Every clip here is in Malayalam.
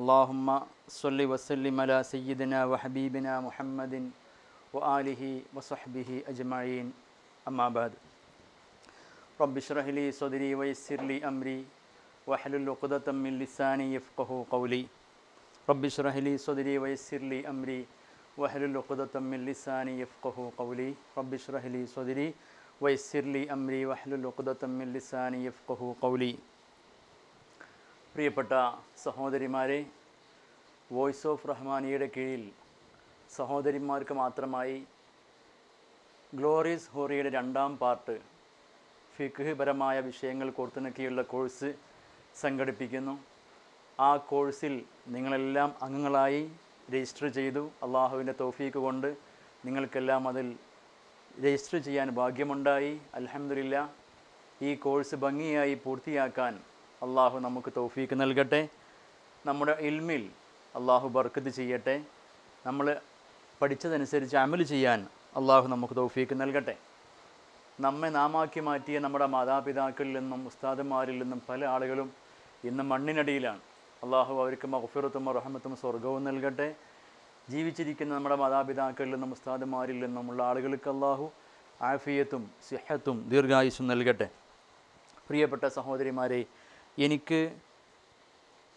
اللهم صل وسلم على سيدنا وحبيبنا محمد وآله وصحبه أجمعين أما بعد رب اشرح لي صدري ويسر لي أمري واحلل عقدة من لساني يفقه قولي رب اشرح لي صدري ويسر لي أمري واحلل عقدة من لساني يفقه قولي رب اشرح لي صدري ويسر لي أمري واحلل عقدة من لساني يفقه قولي പ്രിയപ്പെട്ട സഹോദരിമാരെ വോയിസ് ഓഫ് റഹ്മാനിയുടെ കീഴിൽ സഹോദരിമാർക്ക് മാത്രമായി ഗ്ലോറിയസ് ഹോറിയുടെ രണ്ടാം പാർട്ട് ഫിഖ്ഹപരമായ വിഷയങ്ങൾ കോർത്തിണക്കിയുള്ള കോഴ്സ് സംഘടിപ്പിക്കുന്നു ആ കോഴ്സിൽ നിങ്ങളെല്ലാം അംഗങ്ങളായി രജിസ്റ്റർ ചെയ്തു അള്ളാഹുവിൻ്റെ തോഫീക്ക് കൊണ്ട് നിങ്ങൾക്കെല്ലാം അതിൽ രജിസ്റ്റർ ചെയ്യാൻ ഭാഗ്യമുണ്ടായി അലഹമില്ല ഈ കോഴ്സ് ഭംഗിയായി പൂർത്തിയാക്കാൻ അള്ളാഹു നമുക്ക് തൗഫീക്ക് നൽകട്ടെ നമ്മുടെ ഇൽമിൽ അള്ളാഹു ബർക്കത്ത് ചെയ്യട്ടെ നമ്മൾ പഠിച്ചതനുസരിച്ച് അമൽ ചെയ്യാൻ അള്ളാഹു നമുക്ക് തൗഫീക്ക് നൽകട്ടെ നമ്മെ നാമാക്കി മാറ്റിയ നമ്മുടെ മാതാപിതാക്കളിൽ നിന്നും ഉസ്താദന്മാരിൽ നിന്നും പല ആളുകളും ഇന്ന് മണ്ണിനടിയിലാണ് അള്ളാഹു അവർക്ക് മഹഫിറത്തും റഹമത്തും സ്വർഗവും നൽകട്ടെ ജീവിച്ചിരിക്കുന്ന നമ്മുടെ മാതാപിതാക്കളിൽ നിന്നും ഉസ്താദന്മാരിൽ നിന്നുമുള്ള ആളുകൾക്ക് അള്ളാഹു ആഫിയത്തും സിഹത്തും ദീർഘായുസും നൽകട്ടെ പ്രിയപ്പെട്ട സഹോദരിമാരെ എനിക്ക്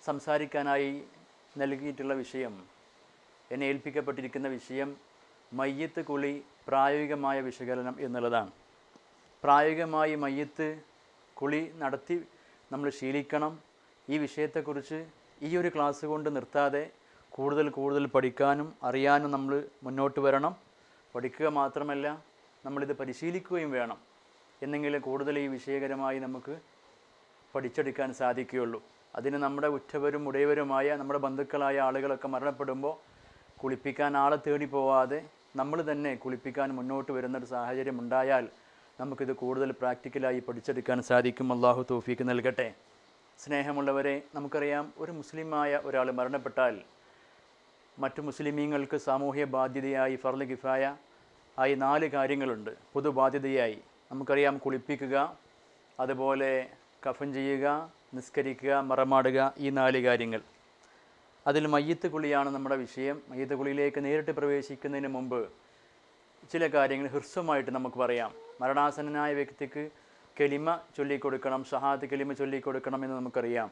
സംസാരിക്കാനായി നൽകിയിട്ടുള്ള വിഷയം എന്നെ ഏൽപ്പിക്കപ്പെട്ടിരിക്കുന്ന വിഷയം മയ്യത്ത് കുളി പ്രായോഗികമായ വിശകലനം എന്നുള്ളതാണ് പ്രായോഗികമായി മയ്യത്ത് കുളി നടത്തി നമ്മൾ ശീലിക്കണം ഈ വിഷയത്തെക്കുറിച്ച് ഈ ഒരു ക്ലാസ് കൊണ്ട് നിർത്താതെ കൂടുതൽ കൂടുതൽ പഠിക്കാനും അറിയാനും നമ്മൾ മുന്നോട്ട് വരണം പഠിക്കുക മാത്രമല്ല നമ്മളിത് പരിശീലിക്കുകയും വേണം എന്നെങ്കിലും കൂടുതൽ ഈ വിഷയകരമായി നമുക്ക് പഠിച്ചെടുക്കാൻ സാധിക്കുകയുള്ളൂ അതിന് നമ്മുടെ ഉറ്റവരും ഉടയവരുമായ നമ്മുടെ ബന്ധുക്കളായ ആളുകളൊക്കെ മരണപ്പെടുമ്പോൾ കുളിപ്പിക്കാൻ ആളെ തേടി പോവാതെ നമ്മൾ തന്നെ കുളിപ്പിക്കാൻ മുന്നോട്ട് വരുന്നൊരു സാഹചര്യം ഉണ്ടായാൽ നമുക്കിത് കൂടുതൽ പ്രാക്ടിക്കലായി പഠിച്ചെടുക്കാൻ സാധിക്കും അള്ളാഹു തോഫീക്ക് നൽകട്ടെ സ്നേഹമുള്ളവരെ നമുക്കറിയാം ഒരു മുസ്ലിമായ ഒരാൾ മരണപ്പെട്ടാൽ മറ്റു മുസ്ലിമീങ്ങൾക്ക് സാമൂഹ്യ ബാധ്യതയായി ഫർദ് കിഫായ ആയി നാല് കാര്യങ്ങളുണ്ട് പൊതു ബാധ്യതയായി നമുക്കറിയാം കുളിപ്പിക്കുക അതുപോലെ കഫൻ ചെയ്യുക നിസ്കരിക്കുക മറമാടുക ഈ നാല് കാര്യങ്ങൾ അതിൽ മയ്യത്ത് കുളിയാണ് നമ്മുടെ വിഷയം മയ്യത്ത് കുളിയിലേക്ക് നേരിട്ട് പ്രവേശിക്കുന്നതിന് മുമ്പ് ചില കാര്യങ്ങൾ ഹൃസ്വമായിട്ട് നമുക്ക് പറയാം മരണാസനായ വ്യക്തിക്ക് കെളിമ ചൊല്ലിക്കൊടുക്കണം ഷഹാദ് കെളിമ ചൊല്ലിക്കൊടുക്കണം എന്ന് നമുക്കറിയാം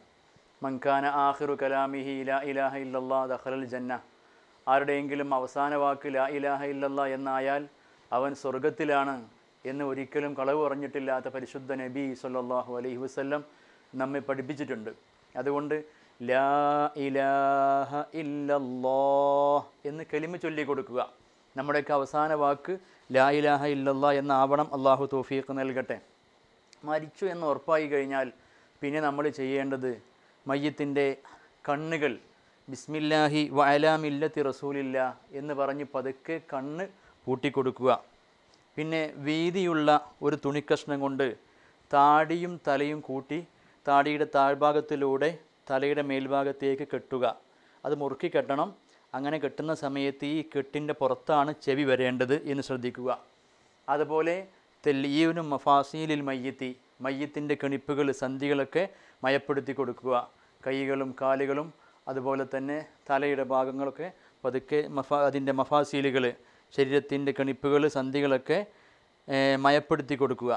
മങ്കാന ആഹിറു കലാമിഹി ഇല ഇലാഹ ഇല്ലല്ലാ ദഹലൽ ജന്ന ആരുടെയെങ്കിലും അവസാന വാക്ക് ലാ ഇലാഹ ഇല്ലല്ലാ എന്നായാൽ അവൻ സ്വർഗത്തിലാണ് എന്ന് ഒരിക്കലും കളവ് പറഞ്ഞിട്ടില്ലാത്ത പരിശുദ്ധ നബി സല്ലാഹു അലൈഹി വസ്ല്ലം നമ്മെ പഠിപ്പിച്ചിട്ടുണ്ട് അതുകൊണ്ട് ലാ ഇലാഹ ഇല്ലല്ലോ എന്ന് കെലിമ ചൊല്ലിക്കൊടുക്കുക നമ്മുടെയൊക്കെ അവസാന വാക്ക് ലാ ഇലാഹ ഇല്ലല്ല എന്നാവണം അള്ളാഹു തോഫീക്ക് നൽകട്ടെ മരിച്ചു എന്ന് ഉറപ്പായി കഴിഞ്ഞാൽ പിന്നെ നമ്മൾ ചെയ്യേണ്ടത് മയ്യത്തിൻ്റെ കണ്ണുകൾ ബിസ്മില്ലാഹി വയലാമില്ലത്തി റസൂലില്ല എന്ന് പറഞ്ഞ് പതുക്കെ കണ്ണ് പൂട്ടിക്കൊടുക്കുക പിന്നെ വീതിയുള്ള ഒരു തുണിക്കഷ്ണം കൊണ്ട് താടിയും തലയും കൂട്ടി താടിയുടെ താഴ്ഭാഗത്തിലൂടെ തലയുടെ മേൽഭാഗത്തേക്ക് കെട്ടുക അത് മുറുക്കി കെട്ടണം അങ്ങനെ കെട്ടുന്ന സമയത്ത് ഈ കെട്ടിൻ്റെ പുറത്താണ് ചെവി വരേണ്ടത് എന്ന് ശ്രദ്ധിക്കുക അതുപോലെ തെല്ലിയവനും മഫാസീലിൽ മയ്യത്തി മയ്യത്തിൻ്റെ കെണിപ്പുകൾ സന്ധികളൊക്കെ മയപ്പെടുത്തി കൊടുക്കുക കൈകളും കാലുകളും അതുപോലെ തന്നെ തലയുടെ ഭാഗങ്ങളൊക്കെ പതുക്കെ മഫാ അതിൻ്റെ മഫാസീലുകൾ ശരീരത്തിൻ്റെ കണിപ്പുകൾ സന്ധികളൊക്കെ മയപ്പെടുത്തി കൊടുക്കുക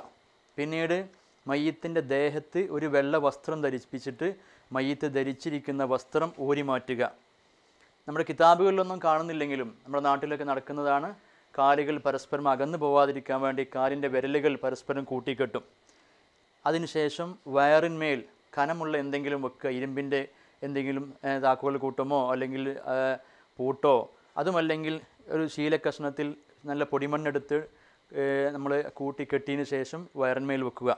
പിന്നീട് മയ്യത്തിൻ്റെ ദേഹത്ത് ഒരു വെള്ള വസ്ത്രം ധരിപ്പിച്ചിട്ട് മയ്യത്ത് ധരിച്ചിരിക്കുന്ന വസ്ത്രം ഊരി മാറ്റുക നമ്മുടെ കിതാബുകളിലൊന്നും കാണുന്നില്ലെങ്കിലും നമ്മുടെ നാട്ടിലൊക്കെ നടക്കുന്നതാണ് കാലുകൾ പരസ്പരം അകന്നു പോവാതിരിക്കാൻ വേണ്ടി കാലിൻ്റെ വിരലുകൾ പരസ്പരം കൂട്ടിക്കെട്ടും അതിനുശേഷം വയറിന്മേൽ കനമുള്ള എന്തെങ്കിലും വെക്കുക ഇരുമ്പിൻ്റെ എന്തെങ്കിലും താക്കോൽ കൂട്ടമോ അല്ലെങ്കിൽ പൂട്ടോ അതുമല്ലെങ്കിൽ ഒരു ശീലക്കഷ്ണത്തിൽ നല്ല പൊടിമണ്ണെടുത്ത് നമ്മൾ കൂട്ടി കെട്ടിയതിന് ശേഷം വയറിന്മേൽ വെക്കുക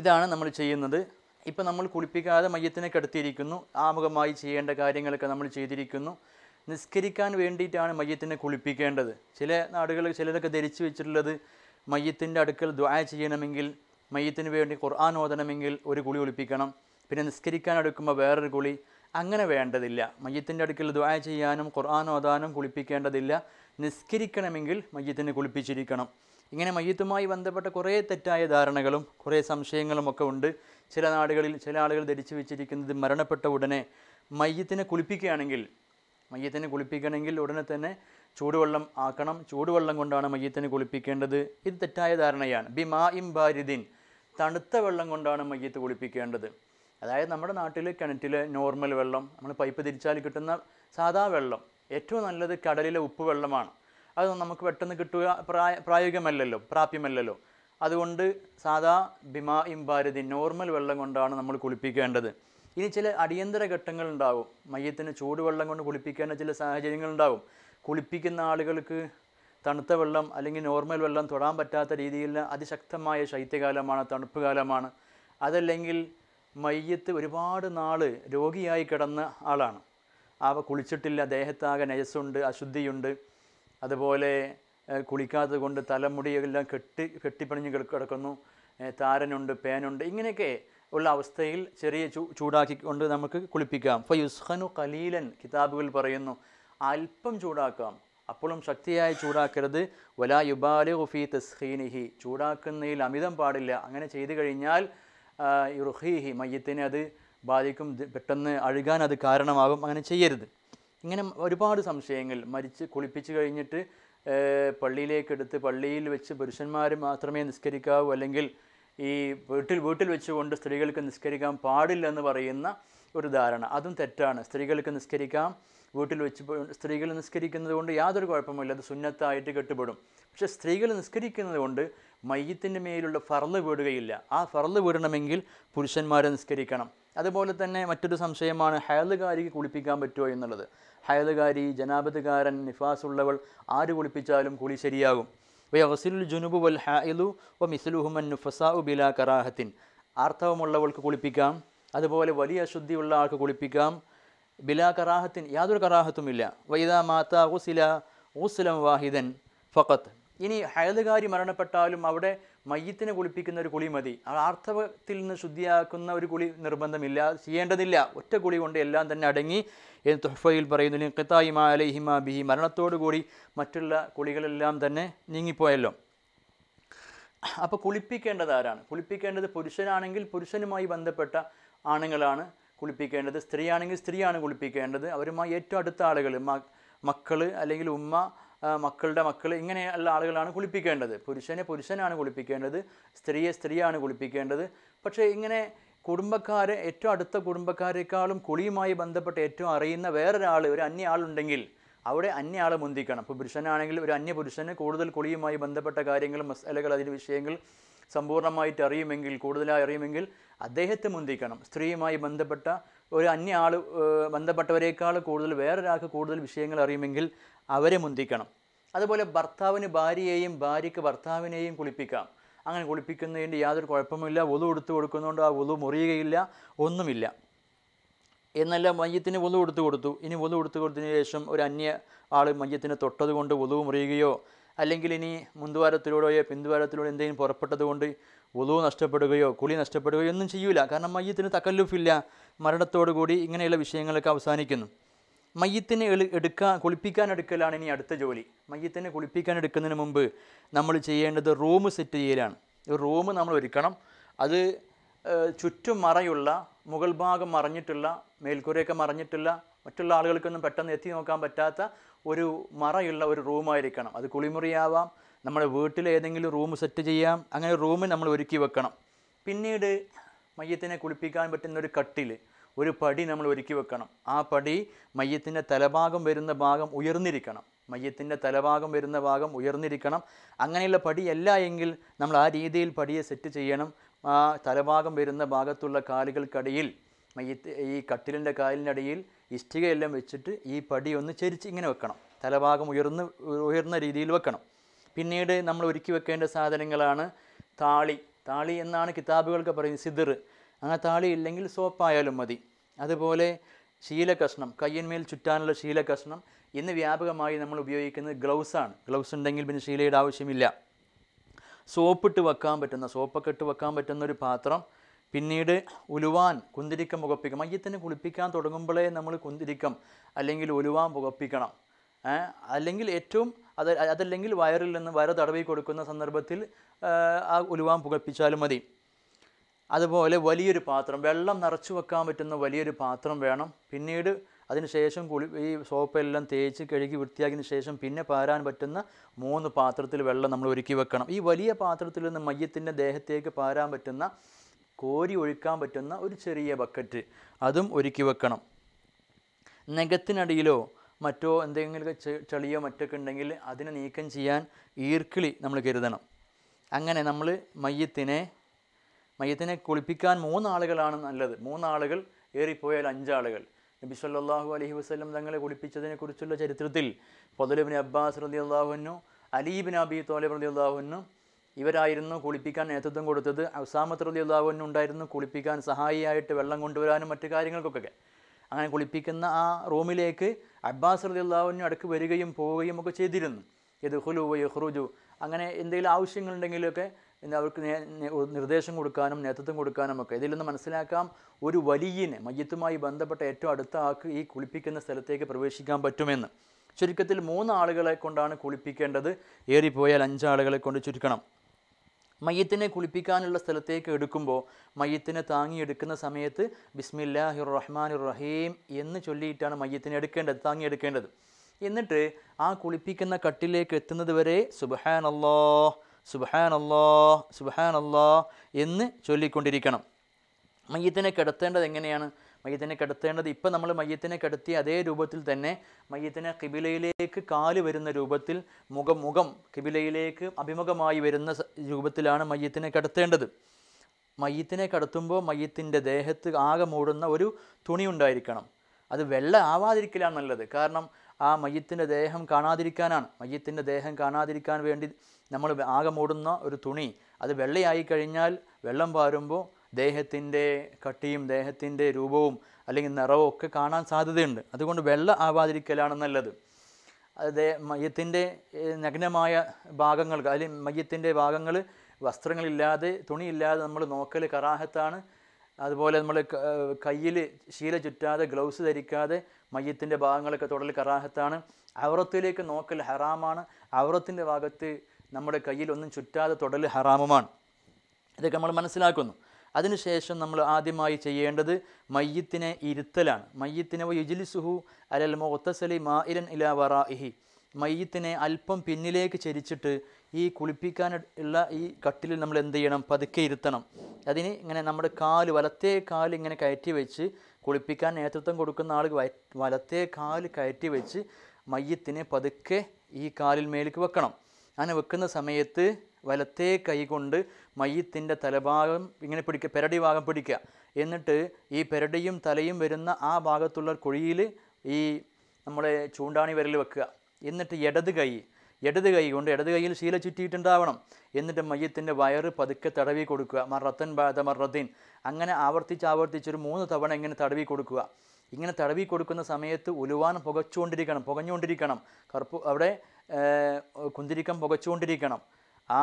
ഇതാണ് നമ്മൾ ചെയ്യുന്നത് ഇപ്പം നമ്മൾ കുളിപ്പിക്കാതെ മയ്യത്തിനെ കിടത്തിയിരിക്കുന്നു ആമുഖമായി ചെയ്യേണ്ട കാര്യങ്ങളൊക്കെ നമ്മൾ ചെയ്തിരിക്കുന്നു നിസ്കരിക്കാൻ വേണ്ടിയിട്ടാണ് മയ്യത്തിനെ കുളിപ്പിക്കേണ്ടത് ചില നാടുകളിൽ ചിലരൊക്കെ ധരിച്ചു വെച്ചിട്ടുള്ളത് മയത്തിൻ്റെ അടുക്കൽ ദ്വായ ചെയ്യണമെങ്കിൽ മയ്യത്തിന് വേണ്ടി ഖുർആൻ ഓതണമെങ്കിൽ ഒരു കുളി ഒളിപ്പിക്കണം പിന്നെ നിസ്കരിക്കാൻ അടുക്കുമ്പോൾ വേറൊരു കുളി അങ്ങനെ വേണ്ടതില്ല മയ്യത്തിൻ്റെ അടുക്കൽ ദ്വായ ചെയ്യാനും ഖുർആൻ ഓതാനും കുളിപ്പിക്കേണ്ടതില്ല നിസ്കരിക്കണമെങ്കിൽ മയ്യത്തിനെ കുളിപ്പിച്ചിരിക്കണം ഇങ്ങനെ മയ്യത്തുമായി ബന്ധപ്പെട്ട കുറേ തെറ്റായ ധാരണകളും കുറേ സംശയങ്ങളും ഒക്കെ ഉണ്ട് ചില നാടുകളിൽ ചില ആളുകൾ ധരിച്ചു വെച്ചിരിക്കുന്നത് മരണപ്പെട്ട ഉടനെ മയ്യത്തിനെ കുളിപ്പിക്കുകയാണെങ്കിൽ മയ്യത്തിനെ കുളിപ്പിക്കണമെങ്കിൽ ഉടനെ തന്നെ ചൂടുവെള്ളം ആക്കണം ചൂടുവെള്ളം കൊണ്ടാണ് മയ്യത്തിനെ കുളിപ്പിക്കേണ്ടത് ഇത് തെറ്റായ ധാരണയാണ് ബിമാ ഇം ബാരിദിൻ തണുത്ത വെള്ളം കൊണ്ടാണ് മയ്യത്ത് കുളിപ്പിക്കേണ്ടത് അതായത് നമ്മുടെ നാട്ടിൽ കിണറ്റിൽ നോർമൽ വെള്ളം നമ്മൾ പൈപ്പ് തിരിച്ചാൽ കിട്ടുന്ന സാധാ വെള്ളം ഏറ്റവും നല്ലത് കടലിലെ ഉപ്പ് വെള്ളമാണ് അത് നമുക്ക് പെട്ടെന്ന് കിട്ടുക പ്രായ പ്രായോഗികമല്ലല്ലോ പ്രാപ്യമല്ലല്ലോ അതുകൊണ്ട് സാധാ ഭിമാ ഇംഭാരതി നോർമൽ വെള്ളം കൊണ്ടാണ് നമ്മൾ കുളിപ്പിക്കേണ്ടത് ഇനി ചില അടിയന്തര ഘട്ടങ്ങൾ ഉണ്ടാകും മയ്യത്തിന് ചൂടുവെള്ളം കൊണ്ട് കുളിപ്പിക്കേണ്ട ചില സാഹചര്യങ്ങൾ ഉണ്ടാകും കുളിപ്പിക്കുന്ന ആളുകൾക്ക് തണുത്ത വെള്ളം അല്ലെങ്കിൽ നോർമൽ വെള്ളം തൊടാൻ പറ്റാത്ത രീതിയിലുള്ള അതിശക്തമായ ശൈത്യകാലമാണ് തണുപ്പ് കാലമാണ് അതല്ലെങ്കിൽ മയ്യത്ത് ഒരുപാട് നാൾ രോഗിയായി കിടന്ന ആളാണ് അവ കുളിച്ചിട്ടില്ല ദേഹത്താകെ നയസ്സുണ്ട് അശുദ്ധിയുണ്ട് അതുപോലെ കുളിക്കാത്തത് കൊണ്ട് തലമുടിയെല്ലാം കെട്ടി കെട്ടിപ്പണിഞ്ഞ് കിടക്കുന്നു താരനുണ്ട് പേനുണ്ട് ഇങ്ങനെയൊക്കെ ഉള്ള അവസ്ഥയിൽ ചെറിയ ചൂ ചൂടാക്കിക്കൊണ്ട് നമുക്ക് കുളിപ്പിക്കാം ഇപ്പോൾ യുസ്ഹനു കലീലൻ കിതാബുകൾ പറയുന്നു അല്പം ചൂടാക്കാം അപ്പോഴും ശക്തിയായി ചൂടാക്കരുത് വലാ യുബാലി ഉഫി തസ്ഹീനിഹി ചൂടാക്കുന്നതിൽ അമിതം പാടില്ല അങ്ങനെ ചെയ്തു കഴിഞ്ഞാൽ റുഹീഹി മയ്യത്തിനെ അത് ബാധിക്കും പെട്ടെന്ന് അഴുകാൻ അത് കാരണമാകും അങ്ങനെ ചെയ്യരുത് ഇങ്ങനെ ഒരുപാട് സംശയങ്ങൾ മരിച്ച് കുളിപ്പിച്ച് കഴിഞ്ഞിട്ട് പള്ളിയിലേക്ക് എടുത്ത് പള്ളിയിൽ വെച്ച് പുരുഷന്മാർ മാത്രമേ നിസ്കരിക്കാവൂ അല്ലെങ്കിൽ ഈ വീട്ടിൽ വീട്ടിൽ വെച്ചുകൊണ്ട് സ്ത്രീകൾക്ക് നിസ്കരിക്കാൻ പാടില്ലെന്ന് പറയുന്ന ഒരു ധാരണ അതും തെറ്റാണ് സ്ത്രീകൾക്ക് നിസ്കരിക്കാം വീട്ടിൽ വെച്ച് സ്ത്രീകൾ നിസ്കരിക്കുന്നത് കൊണ്ട് യാതൊരു കുഴപ്പമില്ല അത് സുന്നത്തായിട്ട് കെട്ടുപെടും പക്ഷേ സ്ത്രീകൾ നിസ്കരിക്കുന്നത് കൊണ്ട് മയ്യത്തിൻ്റെ മേലുള്ള ഫറല് വീടുകയില്ല ആ ഫറല് വീടണമെങ്കിൽ പുരുഷന്മാരെ നിസ്കരിക്കണം അതുപോലെ തന്നെ മറ്റൊരു സംശയമാണ് ഹയലുകാരിക്ക് കുളിപ്പിക്കാൻ പറ്റുമോ എന്നുള്ളത് ഹയലുകാരി ജനാപതുകാരൻ നിഫാസ് ഉള്ളവൾ ആര് കുളിപ്പിച്ചാലും കുളി ശരിയാകും വയസിലുൽ ജുനുബു വൽ ഹായലു വ മിസ്ലുഹുമൻ നുഫസാഉ ബില കറാഹത്തിൻ ആർത്തവമുള്ളവൾക്ക് കുളിപ്പിക്കാം അതുപോലെ വലിയ അശുദ്ധിയുള്ള ആൾക്ക് കുളിപ്പിക്കാം ബിലാ കറാഹത്തിൻ യാതൊരു കറാഹത്തുമില്ല വൈദ മാതാ ഊസില ഉസ്ലം വാഹിദൻ ഫക്കത്ത് ഇനി ഹയലുകാരി മരണപ്പെട്ടാലും അവിടെ മയ്യത്തിനെ കുളിപ്പിക്കുന്ന ഒരു കുളി മതി ആർത്തവത്തിൽ നിന്ന് ശുദ്ധിയാക്കുന്ന ഒരു കുളി നിർബന്ധമില്ല ചെയ്യേണ്ടതില്ല ഒറ്റ കുളി കൊണ്ട് എല്ലാം തന്നെ അടങ്ങി തുഹഫയിൽ പറയുന്നു കിത്തായിമാ അലഹിമ ബിഹി മരണത്തോടുകൂടി മറ്റുള്ള കുളികളെല്ലാം തന്നെ നീങ്ങിപ്പോയല്ലോ അപ്പോൾ കുളിപ്പിക്കേണ്ടത് ആരാണ് കുളിപ്പിക്കേണ്ടത് പുരുഷനാണെങ്കിൽ പുരുഷനുമായി ബന്ധപ്പെട്ട ആണുങ്ങളാണ് കുളിപ്പിക്കേണ്ടത് സ്ത്രീയാണെങ്കിൽ സ്ത്രീയാണ് കുളിപ്പിക്കേണ്ടത് അവരുമായി ഏറ്റവും അടുത്ത ആളുകൾ മക്കൾ അല്ലെങ്കിൽ ഉമ്മ മക്കളുടെ മക്കൾ ഇങ്ങനെയുള്ള ആളുകളാണ് കുളിപ്പിക്കേണ്ടത് പുരുഷനെ പുരുഷനാണ് കുളിപ്പിക്കേണ്ടത് സ്ത്രീയെ സ്ത്രീയാണ് കുളിപ്പിക്കേണ്ടത് പക്ഷേ ഇങ്ങനെ കുടുംബക്കാരെ ഏറ്റവും അടുത്ത കുടുംബക്കാരെക്കാളും കുളിയുമായി ബന്ധപ്പെട്ട് ഏറ്റവും അറിയുന്ന വേറൊരാൾ ഒരു അന്യ ആളുണ്ടെങ്കിൽ അവിടെ അന്യ ആൾ മുന്തിക്കണം ഇപ്പോൾ പുരുഷനാണെങ്കിൽ ഒരു അന്യ പുരുഷന് കൂടുതൽ കുളിയുമായി ബന്ധപ്പെട്ട കാര്യങ്ങളും മസാലകൾ അതിൻ്റെ വിഷയങ്ങൾ സമ്പൂർണ്ണമായിട്ട് അറിയുമെങ്കിൽ കൂടുതലായി അറിയുമെങ്കിൽ അദ്ദേഹത്തെ മുന്തിക്കണം സ്ത്രീയുമായി ബന്ധപ്പെട്ട ഒരു അന്യ ആൾ ബന്ധപ്പെട്ടവരെക്കാൾ കൂടുതൽ വേറൊരാൾക്ക് കൂടുതൽ വിഷയങ്ങൾ അറിയുമെങ്കിൽ അവരെ മുന്തിക്കണം അതുപോലെ ഭർത്താവിന് ഭാര്യയെയും ഭാര്യയ്ക്ക് ഭർത്താവിനെയും കുളിപ്പിക്കാം അങ്ങനെ കുളിപ്പിക്കുന്നതിൻ്റെ യാതൊരു കുഴപ്പമില്ല ഒതു കൊടുത്തു കൊടുക്കുന്നതുകൊണ്ട് ആ ഒതു മുറിയുകയില്ല ഒന്നുമില്ല എന്നല്ല മയ്യത്തിന് ഒതു കൊടുത്തു കൊടുത്തു ഇനി ഒതു കൊടുത്തു കൊടുത്തതിന് ശേഷം ഒരു അന്യ ആൾ മയ്യത്തിനെ തൊട്ടത് കൊണ്ട് ഒതു മുറിയുകയോ അല്ലെങ്കിൽ ഇനി മുന്തുവാരത്തിലൂടെയോ പിന്തുവാരത്തിലൂടെ എന്തെങ്കിലും പുറപ്പെട്ടത് കൊണ്ട് ഒതു നഷ്ടപ്പെടുകയോ കുളി നഷ്ടപ്പെടുകയോ ഒന്നും ചെയ്യൂല കാരണം മയ്യത്തിന് തക്കല്ലുഫില്ല മരണത്തോടു കൂടി ഇങ്ങനെയുള്ള വിഷയങ്ങളൊക്കെ അവസാനിക്കുന്നു മയ്യത്തിനെ എളു എടുക്കുക കുളിപ്പിക്കാൻ എടുക്കലാണ് ഇനി അടുത്ത ജോലി മയ്യത്തിനെ കുളിപ്പിക്കാൻ എടുക്കുന്നതിന് മുമ്പ് നമ്മൾ ചെയ്യേണ്ടത് റൂം സെറ്റ് ചെയ്യലാണ് റൂം നമ്മൾ ഒരുക്കണം അത് ചുറ്റും മറയുള്ള മുകൾ ഭാഗം മറഞ്ഞിട്ടുള്ള മേൽക്കൂരയൊക്കെ മറഞ്ഞിട്ടുള്ള മറ്റുള്ള ആളുകൾക്കൊന്നും പെട്ടെന്ന് എത്തി നോക്കാൻ പറ്റാത്ത ഒരു മറയുള്ള ഒരു റൂമായിരിക്കണം അത് കുളിമുറിയാവാം നമ്മുടെ വീട്ടിൽ ഏതെങ്കിലും റൂം സെറ്റ് ചെയ്യാം അങ്ങനെ റൂം നമ്മൾ ഒരുക്കി വെക്കണം പിന്നീട് മയ്യത്തിനെ കുളിപ്പിക്കാൻ പറ്റുന്ന ഒരു കട്ടിൽ ഒരു പടി നമ്മൾ ഒരുക്കി വെക്കണം ആ പടി മയ്യത്തിൻ്റെ തലഭാഗം വരുന്ന ഭാഗം ഉയർന്നിരിക്കണം മയ്യത്തിൻ്റെ തലഭാഗം വരുന്ന ഭാഗം ഉയർന്നിരിക്കണം അങ്ങനെയുള്ള പടിയല്ല എങ്കിൽ നമ്മൾ ആ രീതിയിൽ പടിയെ സെറ്റ് ചെയ്യണം ആ തലഭാഗം വരുന്ന ഭാഗത്തുള്ള കാലുകൾക്കടിയിൽ മയ്യത്ത് ഈ കട്ടിലിൻ്റെ കാലിനടിയിൽ ഇഷ്ടികയെല്ലാം വെച്ചിട്ട് ഈ പടി ഒന്ന് ചരിച്ച് ഇങ്ങനെ വെക്കണം തലഭാഗം ഉയർന്ന് ഉയർന്ന രീതിയിൽ വെക്കണം പിന്നീട് നമ്മൾ ഒരുക്കി വെക്കേണ്ട സാധനങ്ങളാണ് താളി താളി എന്നാണ് കിതാബുകൾക്ക് പറയുന്നത് സിദർ അങ്ങനെ താളി ഇല്ലെങ്കിൽ സോപ്പായാലും മതി അതുപോലെ ശീലകഷ്ണം കയ്യന്മേൽ ചുറ്റാനുള്ള ശീലകഷ്ണം ഇന്ന് വ്യാപകമായി നമ്മൾ ഉപയോഗിക്കുന്നത് ഗ്ലൗസാണ് ഗ്ലൗസ് ഉണ്ടെങ്കിൽ പിന്നെ ശീലയുടെ ആവശ്യമില്ല സോപ്പിട്ട് വെക്കാൻ പറ്റുന്ന സോപ്പൊക്കെ ഇട്ട് വെക്കാൻ പറ്റുന്ന ഒരു പാത്രം പിന്നീട് ഉലുവാൻ കുന്തിരിക്കം പുകപ്പിക്കണം മയ്യത്തിന് കുളിപ്പിക്കാൻ തുടങ്ങുമ്പോഴേ നമ്മൾ കുന്തിരിക്കം അല്ലെങ്കിൽ ഉലുവാൻ പുകപ്പിക്കണം അല്ലെങ്കിൽ ഏറ്റവും അത് അതല്ലെങ്കിൽ വയറിൽ നിന്ന് വയറ് തടവി കൊടുക്കുന്ന സന്ദർഭത്തിൽ ആ ഉലുവാൻ പുകപ്പിച്ചാലും മതി അതുപോലെ വലിയൊരു പാത്രം വെള്ളം നിറച്ചു വെക്കാൻ പറ്റുന്ന വലിയൊരു പാത്രം വേണം പിന്നീട് അതിനുശേഷം കുളി ഈ സോപ്പെല്ലാം തേച്ച് കഴുകി വൃത്തിയാക്കിയതിന് ശേഷം പിന്നെ പാരാൻ പറ്റുന്ന മൂന്ന് പാത്രത്തിൽ വെള്ളം നമ്മൾ ഒരുക്കി വെക്കണം ഈ വലിയ പാത്രത്തിൽ നിന്ന് മയ്യത്തിൻ്റെ ദേഹത്തേക്ക് പാരാൻ പറ്റുന്ന കോരി ഒഴിക്കാൻ പറ്റുന്ന ഒരു ചെറിയ ബക്കറ്റ് അതും ഒരുക്കി വെക്കണം നെഗത്തിനടിയിലോ മറ്റോ എന്തെങ്കിലും ചെളിയോ മറ്റൊക്കെ ഉണ്ടെങ്കിൽ അതിനെ നീക്കം ചെയ്യാൻ ഈർക്കിളി നമ്മൾ കരുതണം അങ്ങനെ നമ്മൾ മയ്യത്തിനെ മയത്തിനെ കുളിപ്പിക്കാൻ മൂന്നാളുകളാണ് നല്ലത് മൂന്നാളുകൾ ഏറിപ്പോയാൽ അഞ്ചാളുകൾ നബി സല്ലാഹു അലഹി വസ്ലം തങ്ങളെ കുളിപ്പിച്ചതിനെക്കുറിച്ചുള്ള ചരിത്രത്തിൽ പൊതുലബിൻ അബ്ബാസ് റതി അള്ളാഹുനു അലീബിൻ അബി തോലബ് റതി അള്ളാഹുനു ഇവരായിരുന്നു കുളിപ്പിക്കാൻ നേതൃത്വം കൊടുത്തത് അവസാമത്ത് റതി അള്ളാഹുനു ഉണ്ടായിരുന്നു കുളിപ്പിക്കാൻ സഹായിയായിട്ട് വെള്ളം കൊണ്ടുവരാനും മറ്റു കാര്യങ്ങൾക്കൊക്കെ അങ്ങനെ കുളിപ്പിക്കുന്ന ആ റൂമിലേക്ക് അബ്ബാസ് റതി അള്ളാഹുനു അടുക്ക് വരികയും പോവുകയും ഒക്കെ ചെയ്തിരുന്നു ഇത് ഹുലു വയ്യ ഹുറുജു അങ്ങനെ എന്തെങ്കിലും ആവശ്യങ്ങളുണ്ടെങ്കിലൊക്കെ അവർക്ക് നിർദ്ദേശം കൊടുക്കാനും നേതൃത്വം കൊടുക്കാനും ഒക്കെ ഇതിൽ നിന്ന് മനസ്സിലാക്കാം ഒരു വലിയനെ മയ്യത്തുമായി ബന്ധപ്പെട്ട ഏറ്റവും അടുത്ത ആൾക്ക് ഈ കുളിപ്പിക്കുന്ന സ്ഥലത്തേക്ക് പ്രവേശിക്കാൻ പറ്റുമെന്ന് ചുരുക്കത്തിൽ മൂന്നാളുകളെ കൊണ്ടാണ് കുളിപ്പിക്കേണ്ടത് ഏറിപ്പോയാൽ അഞ്ചാളുകളെ കൊണ്ട് ചുരുക്കണം മയ്യത്തിനെ കുളിപ്പിക്കാനുള്ള സ്ഥലത്തേക്ക് എടുക്കുമ്പോൾ മയ്യത്തിനെ താങ്ങിയെടുക്കുന്ന സമയത്ത് ബിസ്മില്ലാഹിർ റഹ്മാൻ റഹീം എന്ന് ചൊല്ലിയിട്ടാണ് മയ്യത്തിനെ എടുക്കേണ്ടത് താങ്ങിയെടുക്കേണ്ടത് എന്നിട്ട് ആ കുളിപ്പിക്കുന്ന കട്ടിലേക്ക് എത്തുന്നത് വരെ സുബഹാനല്ലോ സുബഹാനല്ലോ സുബഹാനല്ലോ എന്ന് ചൊല്ലിക്കൊണ്ടിരിക്കണം മയ്യത്തിനെ കിടത്തേണ്ടത് എങ്ങനെയാണ് മയ്യത്തിനെ കിടത്തേണ്ടത് ഇപ്പം നമ്മൾ മയ്യത്തിനെ കിടത്തിയ അതേ രൂപത്തിൽ തന്നെ മയ്യത്തിനെ കിബിലയിലേക്ക് കാല് വരുന്ന രൂപത്തിൽ മുഖം മുഖം കിബിലയിലേക്ക് അഭിമുഖമായി വരുന്ന രൂപത്തിലാണ് മയ്യത്തിനെ കിടത്തേണ്ടത് മയ്യത്തിനെ കിടത്തുമ്പോൾ മയ്യത്തിൻ്റെ ദേഹത്ത് ആകെ മൂടുന്ന ഒരു തുണി ഉണ്ടായിരിക്കണം അത് വെള്ള ആവാതിരിക്കലാണ് നല്ലത് കാരണം ആ മയ്യത്തിൻ്റെ ദേഹം കാണാതിരിക്കാനാണ് മയ്യത്തിൻ്റെ ദേഹം കാണാതിരിക്കാൻ വേണ്ടി നമ്മൾ ആകെ മൂടുന്ന ഒരു തുണി അത് വെള്ളയായി കഴിഞ്ഞാൽ വെള്ളം പാരുമ്പോൾ ദേഹത്തിൻ്റെ കട്ടിയും ദേഹത്തിൻ്റെ രൂപവും അല്ലെങ്കിൽ നിറവും ഒക്കെ കാണാൻ സാധ്യതയുണ്ട് അതുകൊണ്ട് വെള്ള ആവാതിരിക്കലാണ് നല്ലത് അതേ മയത്തിൻ്റെ നഗ്നമായ ഭാഗങ്ങൾ അല്ലെങ്കിൽ മയത്തിൻ്റെ ഭാഗങ്ങൾ വസ്ത്രങ്ങളില്ലാതെ തുണിയില്ലാതെ നമ്മൾ നോക്കൽ കറാഹത്താണ് അതുപോലെ നമ്മൾ കയ്യിൽ ശീല ചുറ്റാതെ ഗ്ലൗസ് ധരിക്കാതെ മയത്തിൻ്റെ ഭാഗങ്ങളൊക്കെ തുടൽ കറാഹത്താണ് ഔറത്തിലേക്ക് നോക്കൽ ഹറാമാണ് അവറത്തിൻ്റെ ഭാഗത്ത് നമ്മുടെ കയ്യിലൊന്നും ചുറ്റാതെ തൊടൽ ഹറാമുമാണ് ഇതൊക്കെ നമ്മൾ മനസ്സിലാക്കുന്നു അതിനുശേഷം നമ്മൾ ആദ്യമായി ചെയ്യേണ്ടത് മയ്യത്തിനെ ഇരുത്തലാണ് മയ്യത്തിനെ യുജിലിസുഹു അലൽ മാ ഇരൻ ഇല വറാഇഹി മയ്യത്തിനെ അല്പം പിന്നിലേക്ക് ചരിച്ചിട്ട് ഈ കുളിപ്പിക്കാൻ ഉള്ള ഈ കട്ടിലിൽ നമ്മൾ എന്ത് ചെയ്യണം പതുക്കെ ഇരുത്തണം അതിന് ഇങ്ങനെ നമ്മുടെ കാല് വലത്തെ കാല് ഇങ്ങനെ കയറ്റി വെച്ച് കുളിപ്പിക്കാൻ നേതൃത്വം കൊടുക്കുന്ന ആൾ വലത്തെ കാല് കയറ്റി വെച്ച് മയ്യത്തിനെ പതുക്കെ ഈ കാലിൽ മേലേക്ക് വെക്കണം അങ്ങനെ വെക്കുന്ന സമയത്ത് വലത്തേ കൈകൊണ്ട് മയ്യത്തിൻ്റെ തലഭാഗം ഇങ്ങനെ പിടിക്കുക പെരടി ഭാഗം പിടിക്കുക എന്നിട്ട് ഈ പെരടിയും തലയും വരുന്ന ആ ഭാഗത്തുള്ള കുഴിയിൽ ഈ നമ്മുടെ ചൂണ്ടാണി വിരൽ വെക്കുക എന്നിട്ട് ഇടത് കൈ ഇടത് കൈ കൊണ്ട് ഇടത് കൈയിൽ ശീല ചുറ്റിയിട്ടുണ്ടാവണം എന്നിട്ട് മയ്യത്തിൻ്റെ വയറ് പതുക്കെ തടവി കൊടുക്കുക മറത്തൻ ബാധ മറദ്ദീൻ അങ്ങനെ ആവർത്തിച്ച് ആവർത്തിച്ചൊരു മൂന്ന് തവണ ഇങ്ങനെ തടവി കൊടുക്കുക ഇങ്ങനെ തടവി കൊടുക്കുന്ന സമയത്ത് ഉലുവാൻ പുകച്ചുകൊണ്ടിരിക്കണം പുകഞ്ഞുകൊണ്ടിരിക്കണം കറുപ്പ് അവിടെ കുന്തിരിക്കം പുകച്ചുകൊണ്ടിരിക്കണം ആ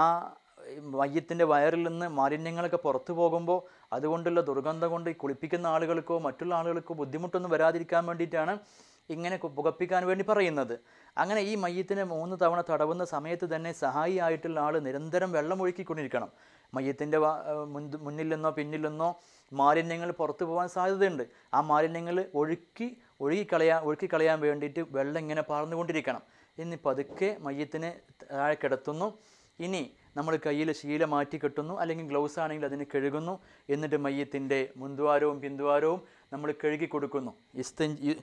മയ്യത്തിൻ്റെ വയറിൽ നിന്ന് മാലിന്യങ്ങളൊക്കെ പുറത്തു പോകുമ്പോൾ അതുകൊണ്ടുള്ള ദുർഗന്ധം കൊണ്ട് കുളിപ്പിക്കുന്ന ആളുകൾക്കോ മറ്റുള്ള ആളുകൾക്കോ ബുദ്ധിമുട്ടൊന്നും വരാതിരിക്കാൻ വേണ്ടിയിട്ടാണ് ഇങ്ങനെ പുകപ്പിക്കാൻ വേണ്ടി പറയുന്നത് അങ്ങനെ ഈ മയ്യത്തിനെ മൂന്ന് തവണ തടവുന്ന സമയത്ത് തന്നെ സഹായിയായിട്ടുള്ള ആൾ നിരന്തരം വെള്ളം ഒഴുക്കിക്കൊണ്ടിരിക്കണം മയ്യത്തിൻ്റെ മുന്നിൽ നിന്നോ പിന്നിൽ നിന്നോ മാലിന്യങ്ങൾ പുറത്തു പോകാൻ സാധ്യതയുണ്ട് ആ മാലിന്യങ്ങൾ ഒഴുക്കി ഒഴുകിക്കളയാ ഒഴുക്കിക്കളയാൻ വേണ്ടിയിട്ട് വെള്ളം ഇങ്ങനെ പാർന്നുകൊണ്ടിരിക്കണം ഇനി പതുക്കെ മയ്യത്തിനെ താഴെ കിടത്തുന്നു ഇനി നമ്മൾ കയ്യിൽ ശീല മാറ്റി കെട്ടുന്നു അല്ലെങ്കിൽ ഗ്ലൗസ് ആണെങ്കിൽ അതിന് കഴുകുന്നു എന്നിട്ട് മയ്യത്തിൻ്റെ മുൻദ്വാരവും പിന്തുവാരവും നമ്മൾ കഴുകി കൊടുക്കുന്നു ഇസ്തഞ്ച്